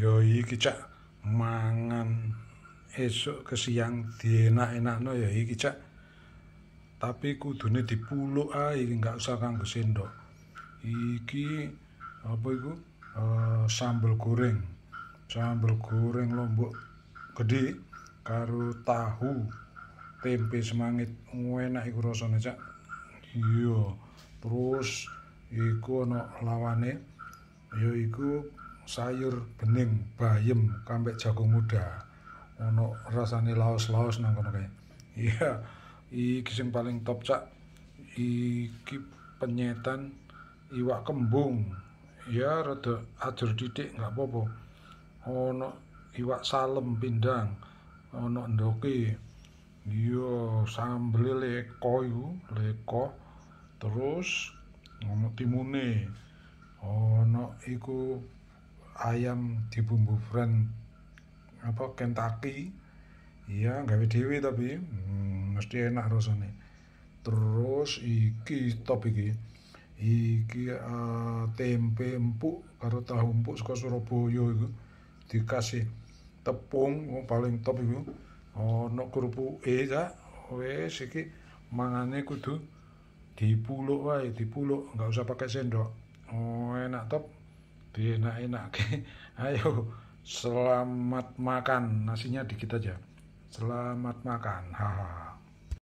Iya iki cak mangan esuk kesiang enak enakno ya iki cak. Tapi kudune dipuluk ae iki enggak usah kanggo sendok. Iki apa iku? Uh, sambal goreng. Sambal goreng lombok gede karo tahu tempe semangit enak iku rasane cak. Iya. Terus iku ana lawane ya iku sayur bening bayem kambek jagung muda ono rasane laos-laos nang kono iya iki sing paling top cak iki penyetan iwak kembung ya rada ajur didik nggak popo apa ono iwak salem pindang ono ndoki iya sambel leko yu leko terus ono timune ono iku ayam di bumbu brand apa Kentucky iya gawe dhewe tapi hmm, mesti enak rasanya. terus iki top iki iki uh, tempe empuk karo tahu empuk suka Surabaya iku dikasih tepung oh, paling top iku ana oh, kerupuk-e ya wis iki mangane kudu dipuluk wae dipuluk nggak usah pakai sendok oh enak top enak enak ayo selamat makan nasinya dikit aja selamat makan hahaha